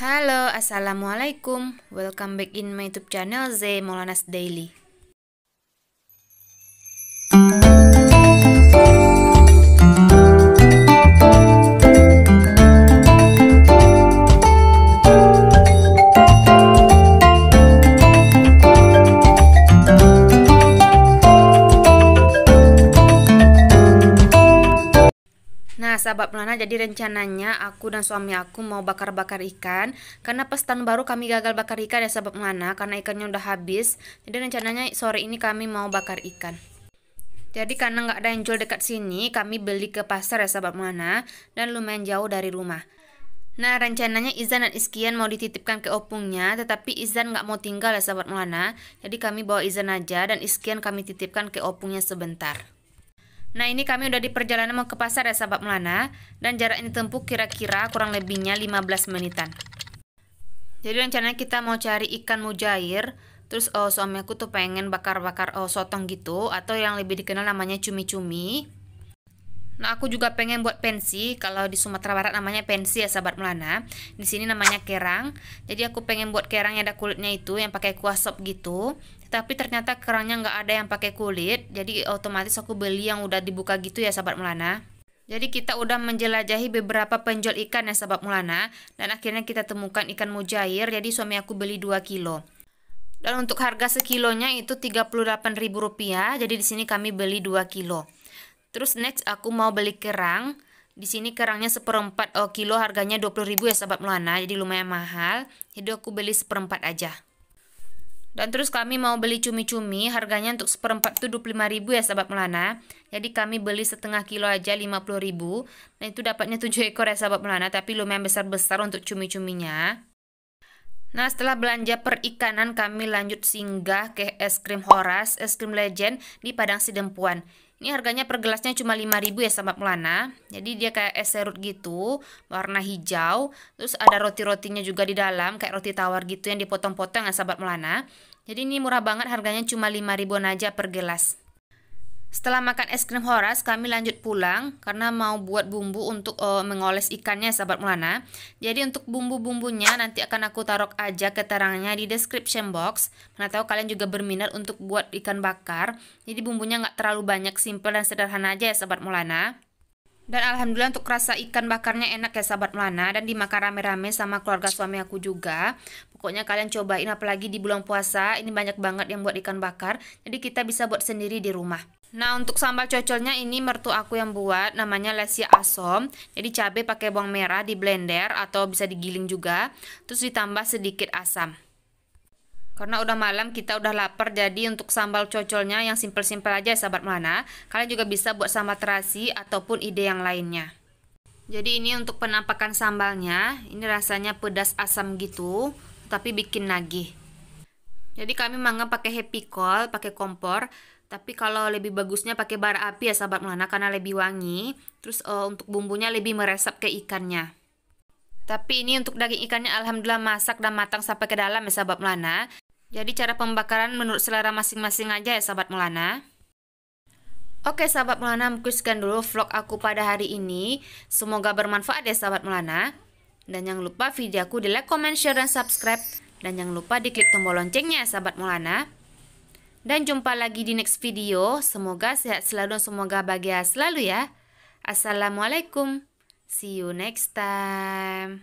Halo, Assalamualaikum. Welcome back in my YouTube channel Z Molanas Daily. sahabat pelana jadi rencananya aku dan suami aku mau bakar-bakar ikan Karena pas tahun baru kami gagal bakar ikan ya sahabat pelana Karena ikannya udah habis Jadi rencananya sore ini kami mau bakar ikan Jadi karena nggak ada yang jual dekat sini Kami beli ke pasar ya sahabat pelana Dan lumayan jauh dari rumah Nah rencananya Izan dan Iskian mau dititipkan ke opungnya Tetapi Izan nggak mau tinggal ya sahabat Melana Jadi kami bawa Izan aja dan Iskian kami titipkan ke opungnya sebentar Nah ini kami udah di perjalanan mau ke pasar ya sahabat Melana Dan jarak ini tempuh kira-kira kurang lebihnya 15 menitan Jadi rencananya kita mau cari ikan mujair Terus oh, suami aku tuh pengen bakar-bakar oh, sotong gitu Atau yang lebih dikenal namanya cumi-cumi Nah, aku juga pengen buat pensi. Kalau di Sumatera Barat namanya pensi ya, sahabat Melana. Di sini namanya kerang. Jadi aku pengen buat kerang yang ada kulitnya itu, yang pakai kuah sop gitu. Tapi ternyata kerangnya nggak ada yang pakai kulit. Jadi otomatis aku beli yang udah dibuka gitu ya, sahabat Melana. Jadi kita udah menjelajahi beberapa penjual ikan ya sahabat Melana. dan akhirnya kita temukan ikan mujair jadi suami aku beli 2 kilo. Dan untuk harga sekilonya itu rp rupiah. jadi di sini kami beli 2 kilo. Terus next aku mau beli kerang. Di sini kerangnya seperempat oh, kilo harganya 20.000 ya sahabat Melana. Jadi lumayan mahal. Jadi aku beli seperempat aja. Dan terus kami mau beli cumi-cumi, harganya untuk seperempat itu 25.000 ya sahabat Melana. Jadi kami beli setengah kilo aja 50.000. Nah, itu dapatnya 7 ekor ya sahabat Melana, tapi lumayan besar-besar untuk cumi-cuminya. Nah setelah belanja perikanan kami lanjut singgah ke es krim Horas, es krim legend di Padang Sidempuan Ini harganya per gelasnya cuma 5000 ya sahabat melana Jadi dia kayak es serut gitu, warna hijau Terus ada roti-rotinya juga di dalam, kayak roti tawar gitu yang dipotong-potong ya sahabat melana Jadi ini murah banget harganya cuma 5000 aja per gelas setelah makan es krim horas, kami lanjut pulang karena mau buat bumbu untuk uh, mengoles ikannya sahabat Mulana. Jadi untuk bumbu-bumbunya nanti akan aku taruh aja keterangannya di description box. Mana tahu kalian juga berminat untuk buat ikan bakar. Jadi bumbunya nggak terlalu banyak, simple dan sederhana aja ya sahabat Mulana. Dan alhamdulillah untuk rasa ikan bakarnya enak ya sahabat Melana dan dimakan rame-rame sama keluarga suami aku juga. Pokoknya kalian cobain apalagi di bulan puasa ini banyak banget yang buat ikan bakar. Jadi kita bisa buat sendiri di rumah. Nah untuk sambal cocolnya ini mertu aku yang buat namanya Lesia Asom. Jadi cabai pakai bawang merah di blender atau bisa digiling juga. Terus ditambah sedikit asam. Karena udah malam kita udah lapar jadi untuk sambal cocolnya yang simpel-simpel aja ya sahabat mana Kalian juga bisa buat sama terasi ataupun ide yang lainnya. Jadi ini untuk penampakan sambalnya. Ini rasanya pedas asam gitu tapi bikin nagih. Jadi kami mangga pakai happy call, pakai kompor. Tapi kalau lebih bagusnya pakai bara api ya sahabat mana karena lebih wangi. Terus uh, untuk bumbunya lebih meresap ke ikannya. Tapi ini untuk daging ikannya alhamdulillah masak dan matang sampai ke dalam ya sahabat Melana. Jadi cara pembakaran menurut selera masing-masing aja ya sahabat Mulana. Oke sahabat Mulana, mungkin sekian dulu vlog aku pada hari ini. Semoga bermanfaat ya sahabat Mulana. Dan jangan lupa video aku di like, comment, share, dan subscribe. Dan jangan lupa diklik tombol loncengnya ya sahabat Mulana. Dan jumpa lagi di next video. Semoga sehat selalu semoga bahagia selalu ya. Assalamualaikum. See you next time.